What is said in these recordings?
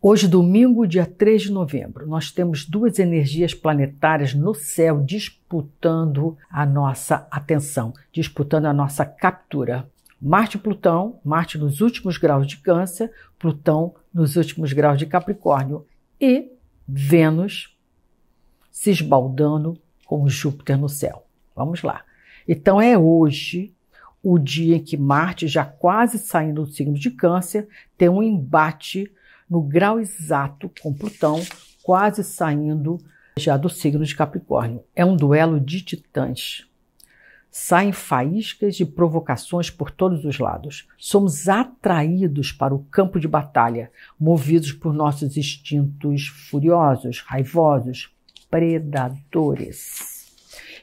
Hoje, domingo, dia 3 de novembro, nós temos duas energias planetárias no céu disputando a nossa atenção, disputando a nossa captura. Marte e Plutão, Marte nos últimos graus de Câncer, Plutão nos últimos graus de Capricórnio e Vênus se esbaldando com Júpiter no céu. Vamos lá. Então é hoje o dia em que Marte, já quase saindo do signo de Câncer, tem um embate no grau exato com Plutão, quase saindo já do signo de Capricórnio. É um duelo de titãs. Saem faíscas e provocações por todos os lados. Somos atraídos para o campo de batalha, movidos por nossos instintos furiosos, raivosos, predadores.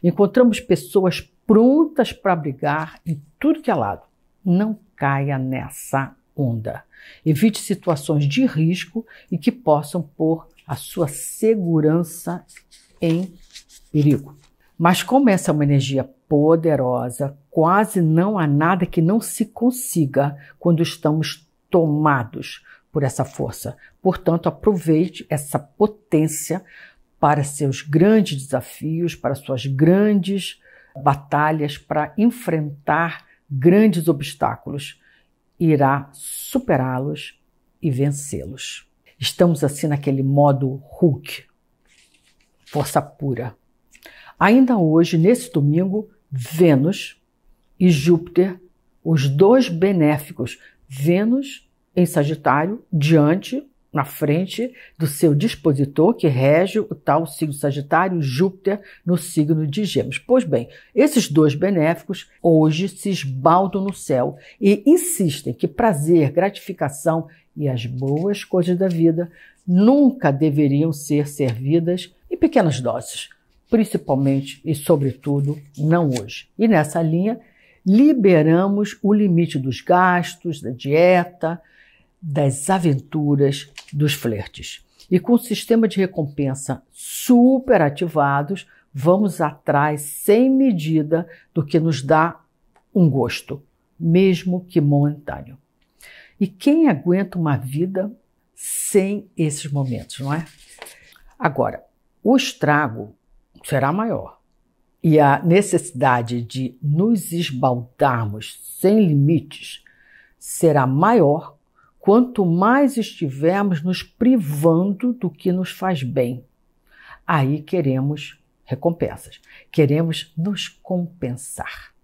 Encontramos pessoas prontas para brigar em tudo que é lado. Não caia nessa onda. Evite situações de risco e que possam pôr a sua segurança em perigo. Mas como essa é uma energia poderosa, quase não há nada que não se consiga quando estamos tomados por essa força. Portanto, aproveite essa potência para seus grandes desafios, para suas grandes batalhas, para enfrentar grandes obstáculos irá superá-los e vencê-los. Estamos assim naquele modo Hulk, força pura. Ainda hoje, nesse domingo, Vênus e Júpiter, os dois benéficos, Vênus em Sagitário, diante na frente do seu dispositor que rege o tal signo Sagitário, Júpiter, no signo de Gêmeos. Pois bem, esses dois benéficos hoje se esbaldam no céu e insistem que prazer, gratificação e as boas coisas da vida nunca deveriam ser servidas em pequenas doses, principalmente e sobretudo não hoje. E nessa linha, liberamos o limite dos gastos, da dieta, das aventuras dos flertes. E com o sistema de recompensa super ativados, vamos atrás sem medida do que nos dá um gosto, mesmo que momentâneo. E quem aguenta uma vida sem esses momentos, não é? Agora, o estrago será maior e a necessidade de nos esbaldarmos sem limites será maior quanto mais estivermos nos privando do que nos faz bem, aí queremos recompensas, queremos nos compensar.